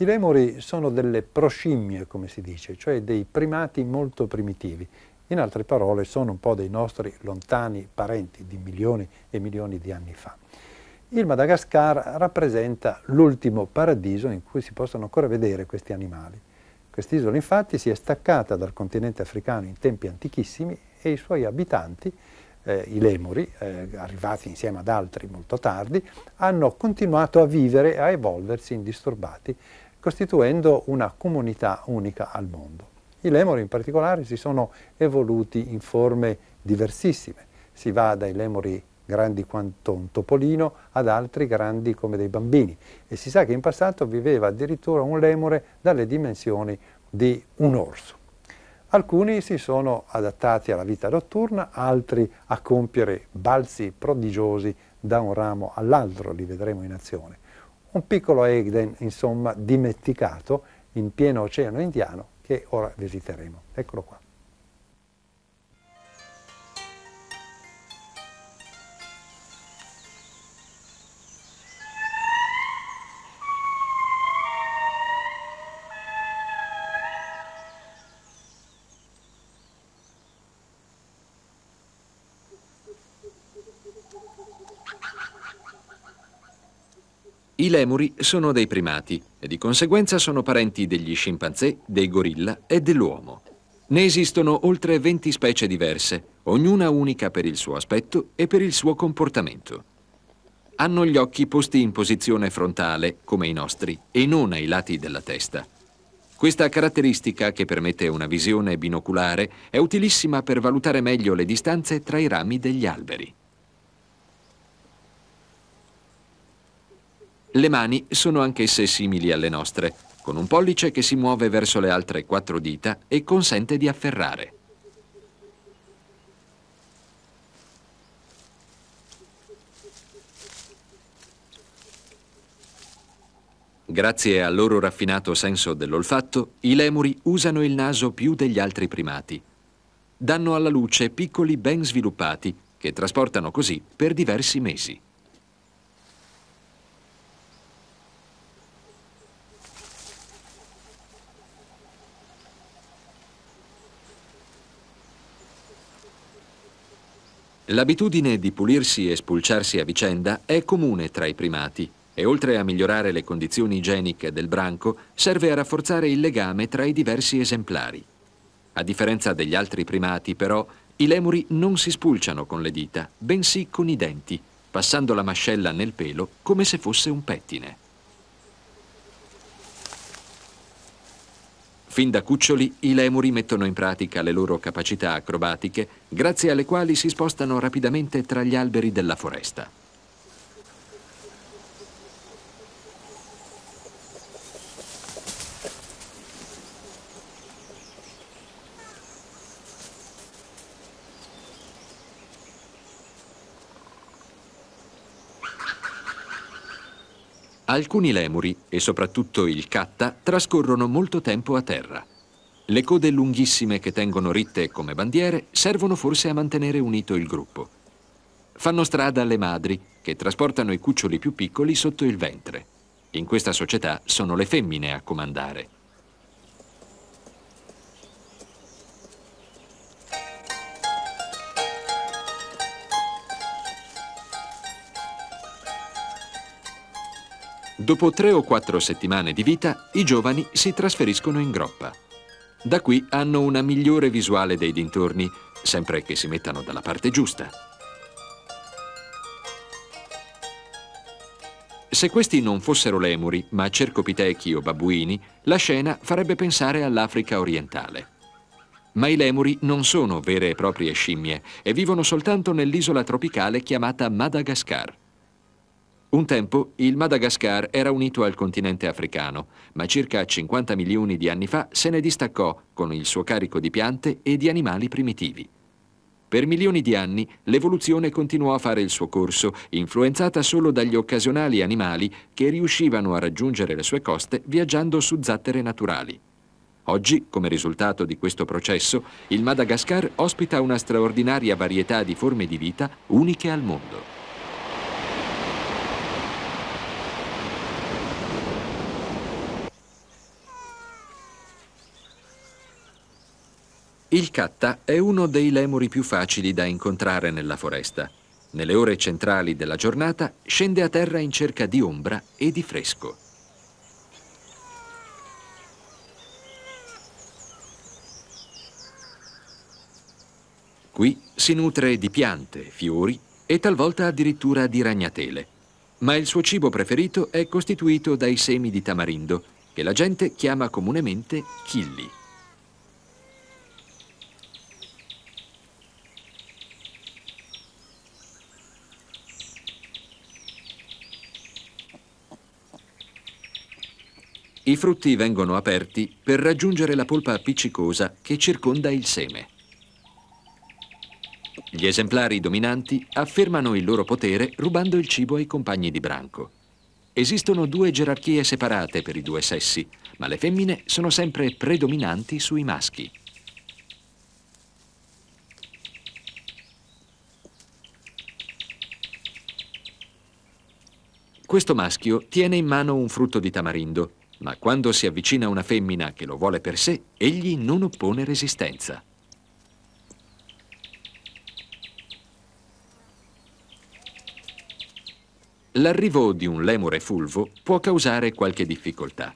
I lemuri sono delle proscimmie, come si dice, cioè dei primati molto primitivi. In altre parole, sono un po' dei nostri lontani parenti di milioni e milioni di anni fa. Il Madagascar rappresenta l'ultimo paradiso in cui si possono ancora vedere questi animali. Quest'isola infatti si è staccata dal continente africano in tempi antichissimi e i suoi abitanti, eh, i lemuri, eh, arrivati insieme ad altri molto tardi, hanno continuato a vivere e a evolversi indisturbati costituendo una comunità unica al mondo. I lemuri in particolare si sono evoluti in forme diversissime. Si va dai lemuri grandi quanto un topolino ad altri grandi come dei bambini e si sa che in passato viveva addirittura un lemure dalle dimensioni di un orso. Alcuni si sono adattati alla vita notturna, altri a compiere balzi prodigiosi da un ramo all'altro, li vedremo in azione un piccolo Egden, insomma, dimenticato in pieno oceano indiano che ora visiteremo. Eccolo qua. I lemuri sono dei primati e di conseguenza sono parenti degli scimpanzé, dei gorilla e dell'uomo. Ne esistono oltre 20 specie diverse, ognuna unica per il suo aspetto e per il suo comportamento. Hanno gli occhi posti in posizione frontale, come i nostri, e non ai lati della testa. Questa caratteristica, che permette una visione binoculare, è utilissima per valutare meglio le distanze tra i rami degli alberi. Le mani sono anch'esse simili alle nostre, con un pollice che si muove verso le altre quattro dita e consente di afferrare. Grazie al loro raffinato senso dell'olfatto, i lemuri usano il naso più degli altri primati. Danno alla luce piccoli ben sviluppati che trasportano così per diversi mesi. L'abitudine di pulirsi e spulciarsi a vicenda è comune tra i primati e oltre a migliorare le condizioni igieniche del branco serve a rafforzare il legame tra i diversi esemplari. A differenza degli altri primati però, i lemuri non si spulciano con le dita, bensì con i denti, passando la mascella nel pelo come se fosse un pettine. Fin da cuccioli i lemuri mettono in pratica le loro capacità acrobatiche grazie alle quali si spostano rapidamente tra gli alberi della foresta. Alcuni lemuri, e soprattutto il catta, trascorrono molto tempo a terra. Le code lunghissime che tengono ritte come bandiere servono forse a mantenere unito il gruppo. Fanno strada le madri, che trasportano i cuccioli più piccoli sotto il ventre. In questa società sono le femmine a comandare. Dopo tre o quattro settimane di vita, i giovani si trasferiscono in groppa. Da qui hanno una migliore visuale dei dintorni, sempre che si mettano dalla parte giusta. Se questi non fossero lemuri, ma cercopitechi o babbuini, la scena farebbe pensare all'Africa orientale. Ma i lemuri non sono vere e proprie scimmie e vivono soltanto nell'isola tropicale chiamata Madagascar. Un tempo il Madagascar era unito al continente africano, ma circa 50 milioni di anni fa se ne distaccò con il suo carico di piante e di animali primitivi. Per milioni di anni l'evoluzione continuò a fare il suo corso, influenzata solo dagli occasionali animali che riuscivano a raggiungere le sue coste viaggiando su zattere naturali. Oggi, come risultato di questo processo, il Madagascar ospita una straordinaria varietà di forme di vita uniche al mondo. Il catta è uno dei lemuri più facili da incontrare nella foresta. Nelle ore centrali della giornata scende a terra in cerca di ombra e di fresco. Qui si nutre di piante, fiori e talvolta addirittura di ragnatele. Ma il suo cibo preferito è costituito dai semi di tamarindo, che la gente chiama comunemente chilli. I frutti vengono aperti per raggiungere la polpa appiccicosa che circonda il seme. Gli esemplari dominanti affermano il loro potere rubando il cibo ai compagni di branco. Esistono due gerarchie separate per i due sessi, ma le femmine sono sempre predominanti sui maschi. Questo maschio tiene in mano un frutto di tamarindo ma quando si avvicina una femmina che lo vuole per sé, egli non oppone resistenza. L'arrivo di un lemure fulvo può causare qualche difficoltà.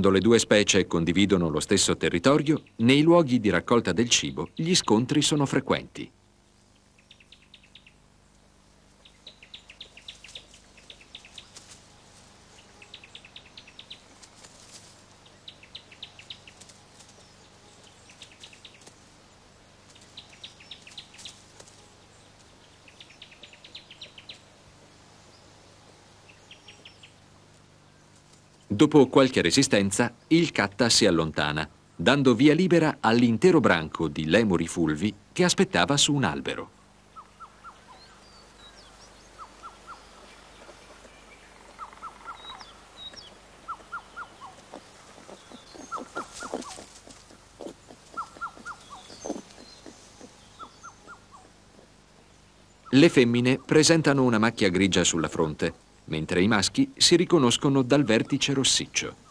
Quando le due specie condividono lo stesso territorio, nei luoghi di raccolta del cibo gli scontri sono frequenti. Dopo qualche resistenza, il Catta si allontana, dando via libera all'intero branco di lemuri fulvi che aspettava su un albero. Le femmine presentano una macchia grigia sulla fronte mentre i maschi si riconoscono dal vertice rossiccio.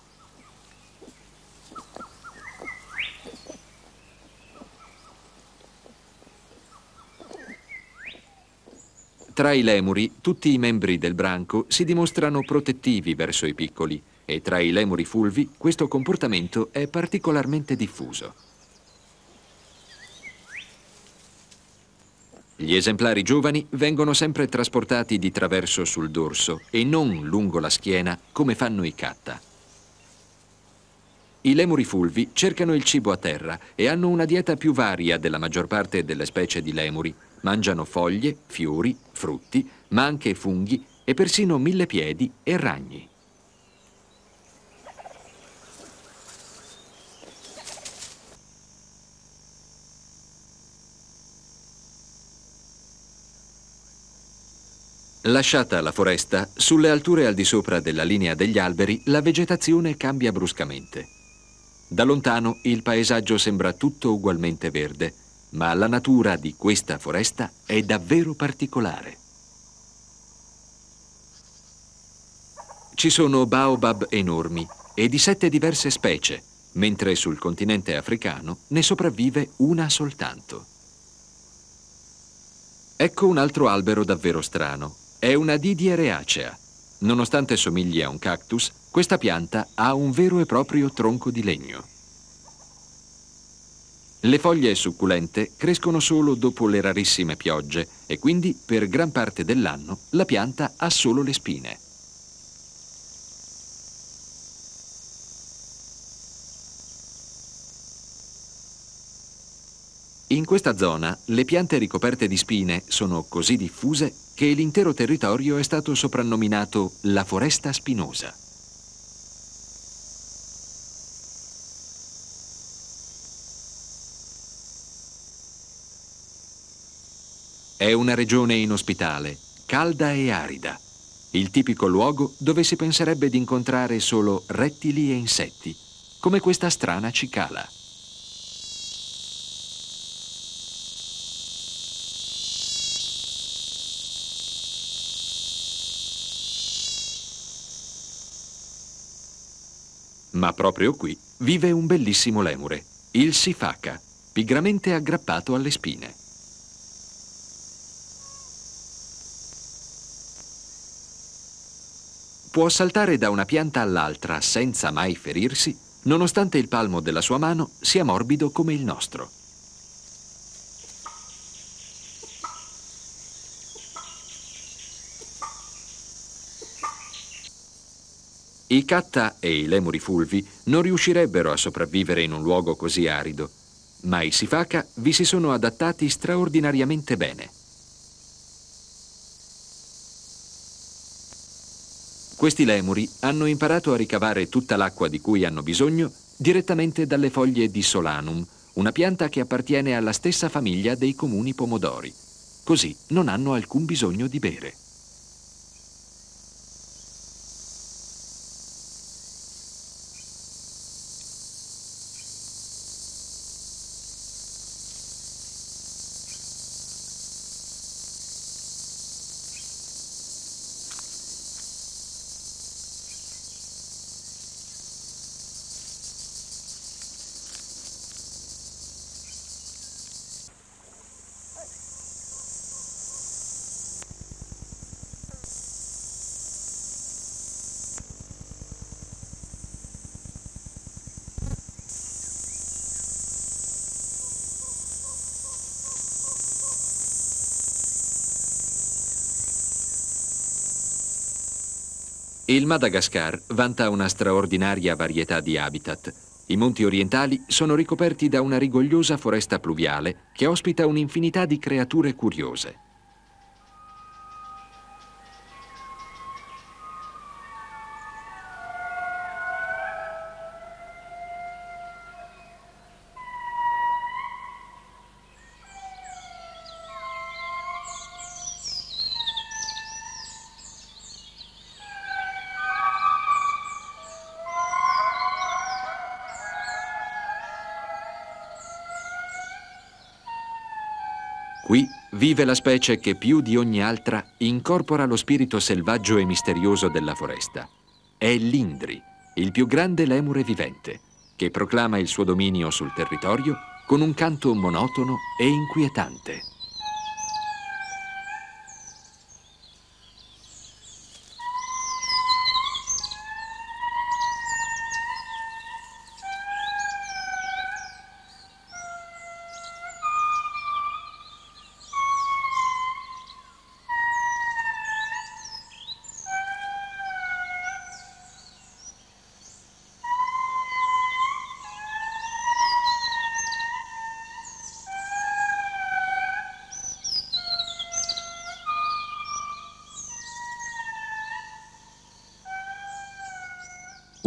Tra i lemuri, tutti i membri del branco si dimostrano protettivi verso i piccoli e tra i lemuri fulvi questo comportamento è particolarmente diffuso. Gli esemplari giovani vengono sempre trasportati di traverso sul dorso e non lungo la schiena come fanno i catta. I lemuri fulvi cercano il cibo a terra e hanno una dieta più varia della maggior parte delle specie di lemuri. Mangiano foglie, fiori, frutti, ma anche funghi e persino millepiedi e ragni. Lasciata la foresta, sulle alture al di sopra della linea degli alberi la vegetazione cambia bruscamente. Da lontano il paesaggio sembra tutto ugualmente verde, ma la natura di questa foresta è davvero particolare. Ci sono baobab enormi e di sette diverse specie, mentre sul continente africano ne sopravvive una soltanto. Ecco un altro albero davvero strano, è una didiereacea. Nonostante somigli a un cactus, questa pianta ha un vero e proprio tronco di legno. Le foglie succulente crescono solo dopo le rarissime piogge e quindi per gran parte dell'anno la pianta ha solo le spine. In questa zona le piante ricoperte di spine sono così diffuse che l'intero territorio è stato soprannominato la foresta spinosa. È una regione inospitale, calda e arida, il tipico luogo dove si penserebbe di incontrare solo rettili e insetti, come questa strana cicala. Ma proprio qui vive un bellissimo lemure, il sifaca, pigramente aggrappato alle spine. Può saltare da una pianta all'altra senza mai ferirsi, nonostante il palmo della sua mano sia morbido come il nostro. I catta e i lemuri fulvi non riuscirebbero a sopravvivere in un luogo così arido, ma i sifaca vi si sono adattati straordinariamente bene. Questi lemuri hanno imparato a ricavare tutta l'acqua di cui hanno bisogno direttamente dalle foglie di Solanum, una pianta che appartiene alla stessa famiglia dei comuni pomodori. Così non hanno alcun bisogno di bere. Il Madagascar vanta una straordinaria varietà di habitat. I monti orientali sono ricoperti da una rigogliosa foresta pluviale che ospita un'infinità di creature curiose. vive la specie che più di ogni altra incorpora lo spirito selvaggio e misterioso della foresta. È l'Indri, il più grande lemure vivente, che proclama il suo dominio sul territorio con un canto monotono e inquietante.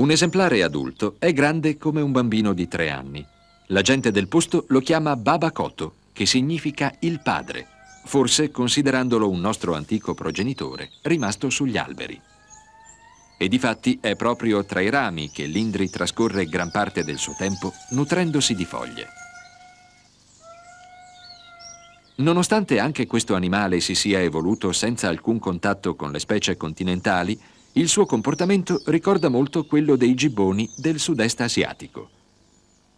Un esemplare adulto è grande come un bambino di tre anni. La gente del posto lo chiama Baba Koto, che significa il padre, forse considerandolo un nostro antico progenitore rimasto sugli alberi. E difatti è proprio tra i rami che l'Indri trascorre gran parte del suo tempo nutrendosi di foglie. Nonostante anche questo animale si sia evoluto senza alcun contatto con le specie continentali, il suo comportamento ricorda molto quello dei gibboni del sud-est asiatico.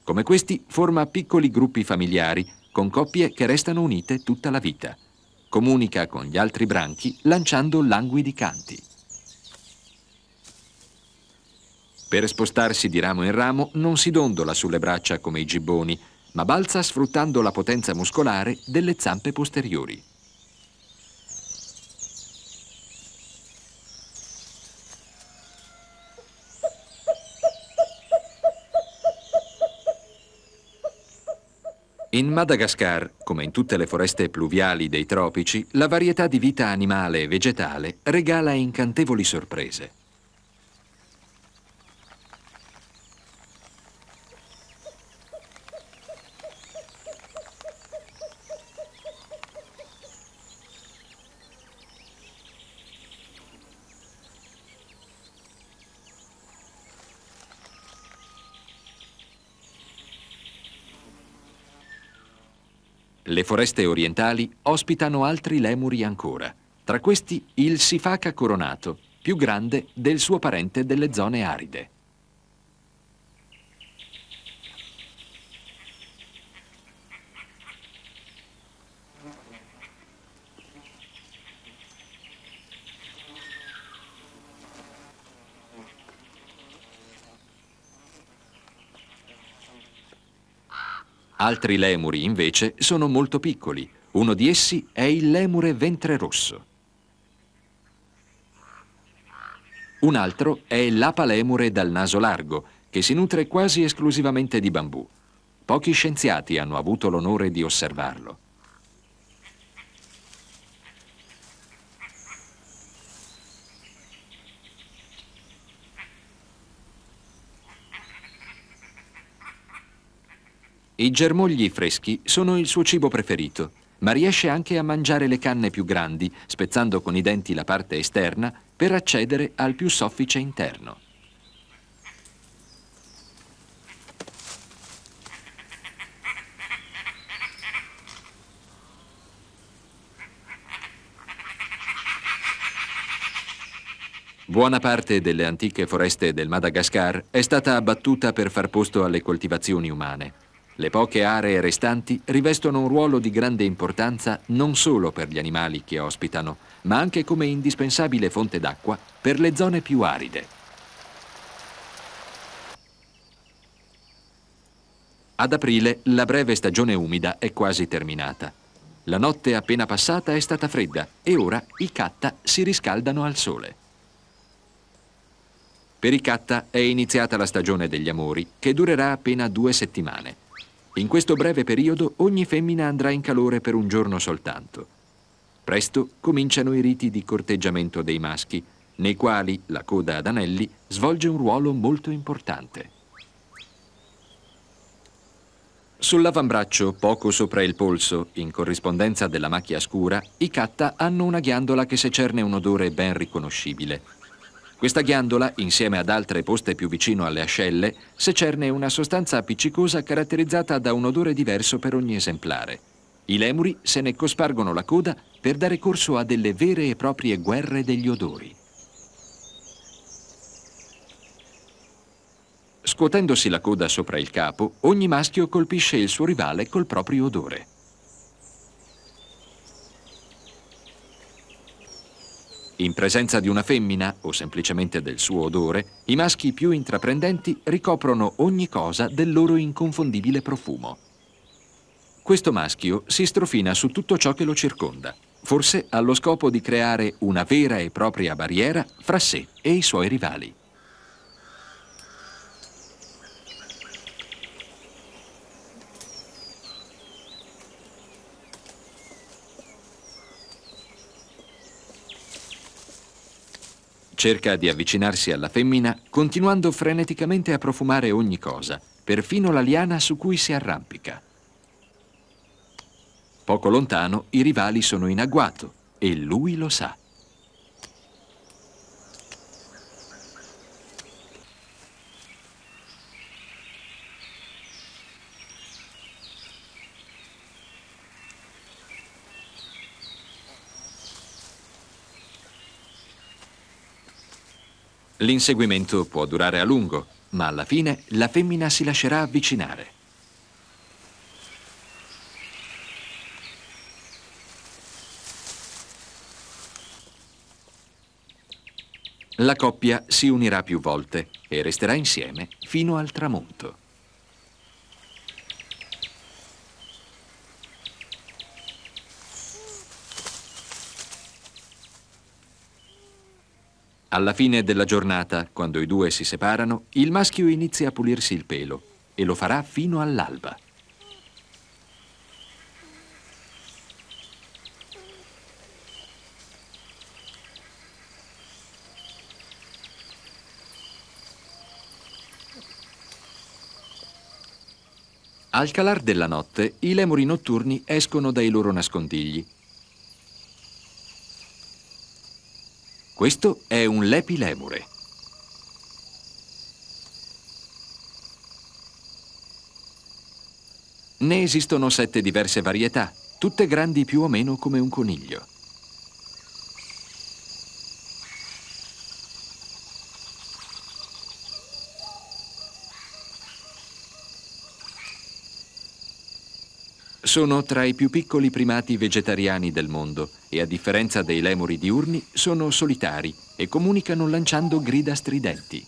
Come questi forma piccoli gruppi familiari con coppie che restano unite tutta la vita. Comunica con gli altri branchi lanciando languidi canti. Per spostarsi di ramo in ramo non si dondola sulle braccia come i gibboni, ma balza sfruttando la potenza muscolare delle zampe posteriori. In Madagascar, come in tutte le foreste pluviali dei tropici, la varietà di vita animale e vegetale regala incantevoli sorprese. Le foreste orientali ospitano altri lemuri ancora, tra questi il Sifaca coronato, più grande del suo parente delle zone aride. Altri lemuri, invece, sono molto piccoli. Uno di essi è il lemure ventre rosso. Un altro è l'apalemure dal naso largo, che si nutre quasi esclusivamente di bambù. Pochi scienziati hanno avuto l'onore di osservarlo. I germogli freschi sono il suo cibo preferito, ma riesce anche a mangiare le canne più grandi, spezzando con i denti la parte esterna per accedere al più soffice interno. Buona parte delle antiche foreste del Madagascar è stata abbattuta per far posto alle coltivazioni umane. Le poche aree restanti rivestono un ruolo di grande importanza non solo per gli animali che ospitano, ma anche come indispensabile fonte d'acqua per le zone più aride. Ad aprile la breve stagione umida è quasi terminata. La notte appena passata è stata fredda e ora i catta si riscaldano al sole. Per i catta è iniziata la stagione degli amori, che durerà appena due settimane. In questo breve periodo ogni femmina andrà in calore per un giorno soltanto. Presto cominciano i riti di corteggiamento dei maschi, nei quali la coda ad anelli svolge un ruolo molto importante. Sull'avambraccio, poco sopra il polso, in corrispondenza della macchia scura, i catta hanno una ghiandola che secerne un odore ben riconoscibile, questa ghiandola, insieme ad altre poste più vicino alle ascelle, secerne una sostanza appiccicosa caratterizzata da un odore diverso per ogni esemplare. I lemuri se ne cospargono la coda per dare corso a delle vere e proprie guerre degli odori. Scuotendosi la coda sopra il capo, ogni maschio colpisce il suo rivale col proprio odore. In presenza di una femmina o semplicemente del suo odore, i maschi più intraprendenti ricoprono ogni cosa del loro inconfondibile profumo. Questo maschio si strofina su tutto ciò che lo circonda, forse allo scopo di creare una vera e propria barriera fra sé e i suoi rivali. Cerca di avvicinarsi alla femmina continuando freneticamente a profumare ogni cosa, perfino la liana su cui si arrampica. Poco lontano i rivali sono in agguato e lui lo sa. L'inseguimento può durare a lungo, ma alla fine la femmina si lascerà avvicinare. La coppia si unirà più volte e resterà insieme fino al tramonto. Alla fine della giornata, quando i due si separano, il maschio inizia a pulirsi il pelo e lo farà fino all'alba. Al calar della notte, i lemuri notturni escono dai loro nascondigli Questo è un lepilemure. Ne esistono sette diverse varietà, tutte grandi più o meno come un coniglio. Sono tra i più piccoli primati vegetariani del mondo e a differenza dei lemuri diurni sono solitari e comunicano lanciando grida stridenti.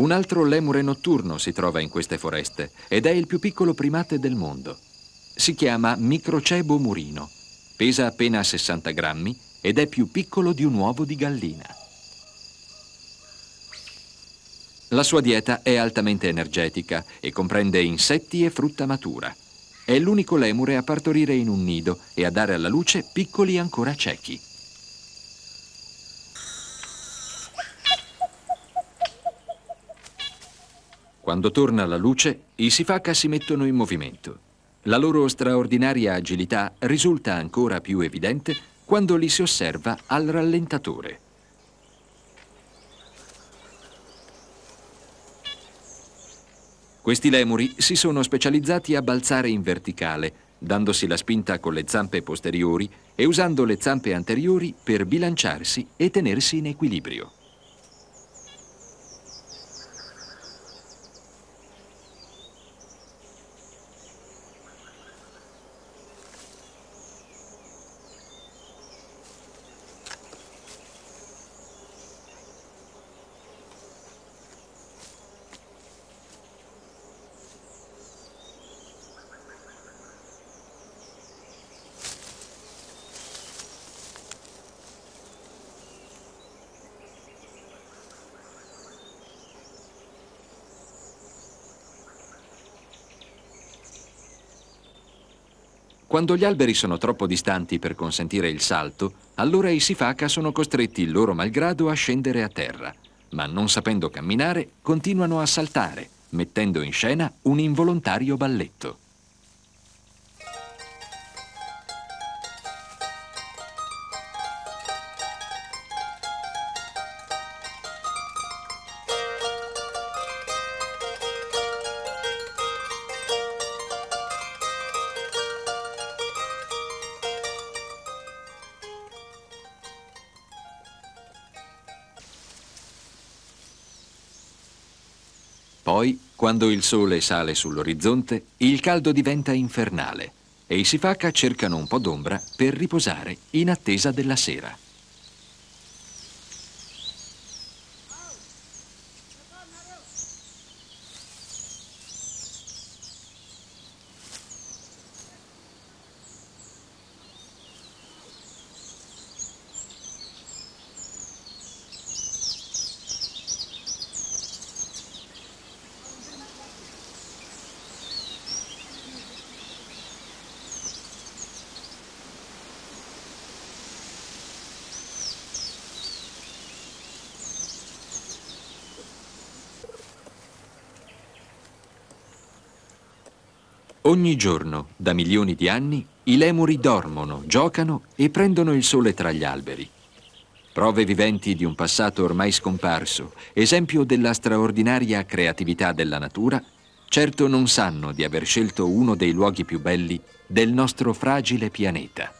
Un altro lemure notturno si trova in queste foreste ed è il più piccolo primate del mondo. Si chiama microcebo murino, pesa appena 60 grammi ed è più piccolo di un uovo di gallina. La sua dieta è altamente energetica e comprende insetti e frutta matura. È l'unico lemure a partorire in un nido e a dare alla luce piccoli ancora ciechi. Quando torna la luce, i Sifaka si mettono in movimento. La loro straordinaria agilità risulta ancora più evidente quando li si osserva al rallentatore. Questi lemuri si sono specializzati a balzare in verticale, dandosi la spinta con le zampe posteriori e usando le zampe anteriori per bilanciarsi e tenersi in equilibrio. Quando gli alberi sono troppo distanti per consentire il salto, allora i sifaka sono costretti loro malgrado a scendere a terra, ma non sapendo camminare continuano a saltare, mettendo in scena un involontario balletto. Quando il sole sale sull'orizzonte, il caldo diventa infernale e i Sifaka cercano un po' d'ombra per riposare in attesa della sera. Ogni giorno, da milioni di anni, i lemuri dormono, giocano e prendono il sole tra gli alberi. Prove viventi di un passato ormai scomparso, esempio della straordinaria creatività della natura, certo non sanno di aver scelto uno dei luoghi più belli del nostro fragile pianeta.